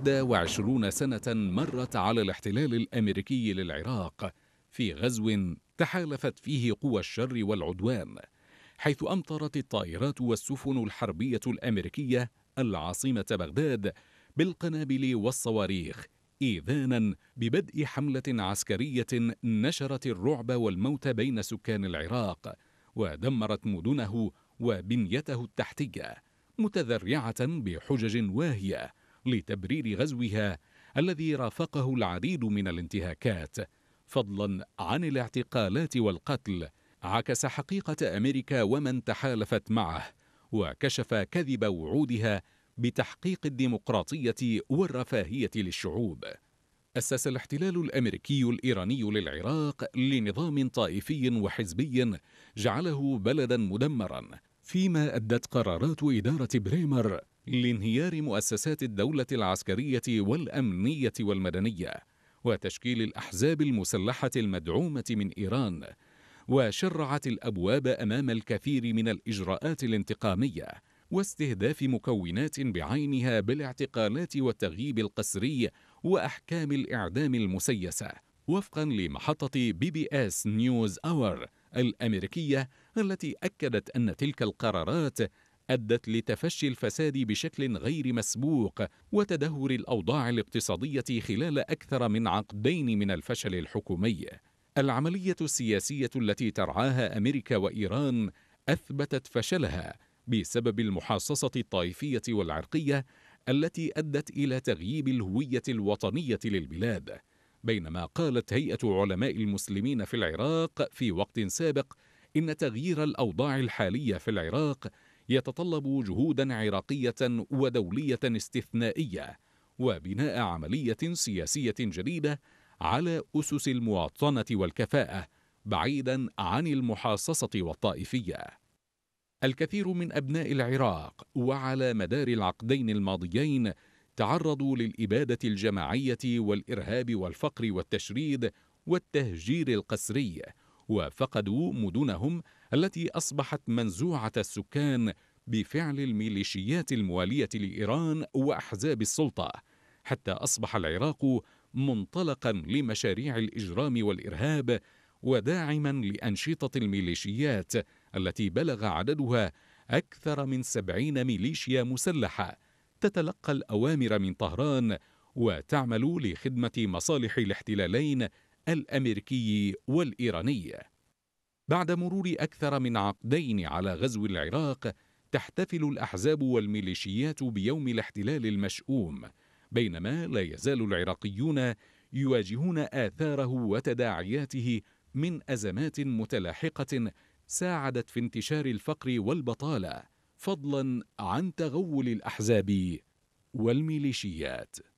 21 سنة مرت على الاحتلال الأمريكي للعراق في غزو تحالفت فيه قوى الشر والعدوان حيث أمطرت الطائرات والسفن الحربية الأمريكية العاصمة بغداد بالقنابل والصواريخ إيذانا ببدء حملة عسكرية نشرت الرعب والموت بين سكان العراق ودمرت مدنه وبنيته التحتية متذرعة بحجج واهية لتبرير غزوها الذي رافقه العديد من الانتهاكات فضلا عن الاعتقالات والقتل عكس حقيقه امريكا ومن تحالفت معه وكشف كذب وعودها بتحقيق الديمقراطيه والرفاهيه للشعوب أسس الاحتلال الأمريكي الإيراني للعراق لنظام طائفي وحزبي جعله بلدا مدمرا فيما أدت قرارات إدارة بريمر لانهيار مؤسسات الدولة العسكرية والأمنية والمدنية وتشكيل الأحزاب المسلحة المدعومة من إيران وشرعت الأبواب أمام الكثير من الإجراءات الانتقامية واستهداف مكونات بعينها بالاعتقالات والتغييب القسري وأحكام الإعدام المسيسة وفقا لمحطة بي بي اس نيوز أور الأمريكية التي أكدت أن تلك القرارات أدت لتفشي الفساد بشكل غير مسبوق وتدهور الأوضاع الاقتصادية خلال أكثر من عقدين من الفشل الحكومي. العملية السياسية التي ترعاها أمريكا وإيران أثبتت فشلها بسبب المحاصصة الطائفية والعرقية التي أدت إلى تغييب الهوية الوطنية للبلاد. بينما قالت هيئة علماء المسلمين في العراق في وقت سابق إن تغيير الأوضاع الحالية في العراق يتطلب جهودا عراقية ودولية استثنائية وبناء عملية سياسية جديدة على أسس المواطنة والكفاءة بعيدا عن المحاصصة والطائفية الكثير من أبناء العراق وعلى مدار العقدين الماضيين تعرضوا للإبادة الجماعية والإرهاب والفقر والتشريد والتهجير القسري وفقدوا مدنهم التي أصبحت منزوعة السكان بفعل الميليشيات الموالية لإيران وأحزاب السلطة حتى أصبح العراق منطلقا لمشاريع الإجرام والإرهاب وداعما لأنشطة الميليشيات التي بلغ عددها أكثر من سبعين ميليشيا مسلحة تتلقى الأوامر من طهران وتعمل لخدمة مصالح الاحتلالين الامريكي والايراني بعد مرور اكثر من عقدين على غزو العراق تحتفل الاحزاب والميليشيات بيوم الاحتلال المشؤوم بينما لا يزال العراقيون يواجهون اثاره وتداعياته من ازمات متلاحقه ساعدت في انتشار الفقر والبطاله فضلا عن تغول الاحزاب والميليشيات